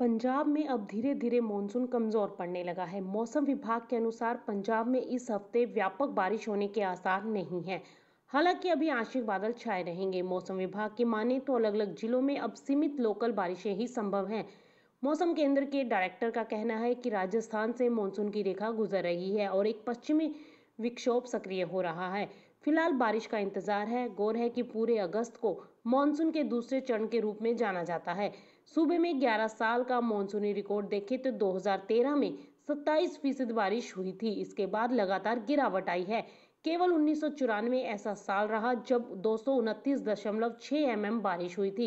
पंजाब में अब धीरे धीरे मानसून कमजोर पड़ने लगा है मौसम विभाग के अनुसार पंजाब में इस हफ्ते व्यापक बारिश होने के आसार नहीं है हालांकि अभी आंशिक बादल छाए रहेंगे मौसम विभाग की माने तो अलग अलग जिलों में अब सीमित लोकल बारिशें ही संभव हैं मौसम केंद्र के डायरेक्टर का कहना है कि राजस्थान से मानसून की रेखा गुजर रही है और एक पश्चिमी विक्षोभ सक्रिय हो रहा है फिलहाल बारिश का इंतजार है गौर है कि पूरे अगस्त को मानसून के दूसरे चरण के रूप में जाना जाता है सूबे में 11 साल का मानसूनी रिकॉर्ड देखे तो 2013 में 27 फीसद बारिश हुई थी इसके बाद लगातार गिरावट आई है केवल उन्नीस ऐसा साल रहा जब दो सौ mm बारिश हुई थी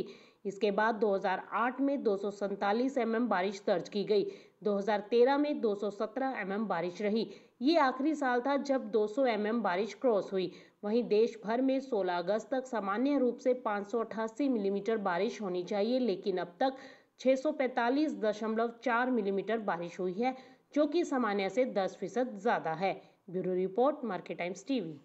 इसके बाद 2008 में दो सौ mm बारिश दर्ज की गई 2013 में 217 mm बारिश रही ये आखिरी साल था जब 200 mm बारिश क्रॉस हुई वहीं देश भर में 16 अगस्त तक सामान्य रूप से 588 मिलीमीटर mm बारिश होनी चाहिए लेकिन अब तक 645.4 मिलीमीटर mm बारिश हुई है जो कि सामान्य से 10 फीसद ज़्यादा है bureau report Market Times TV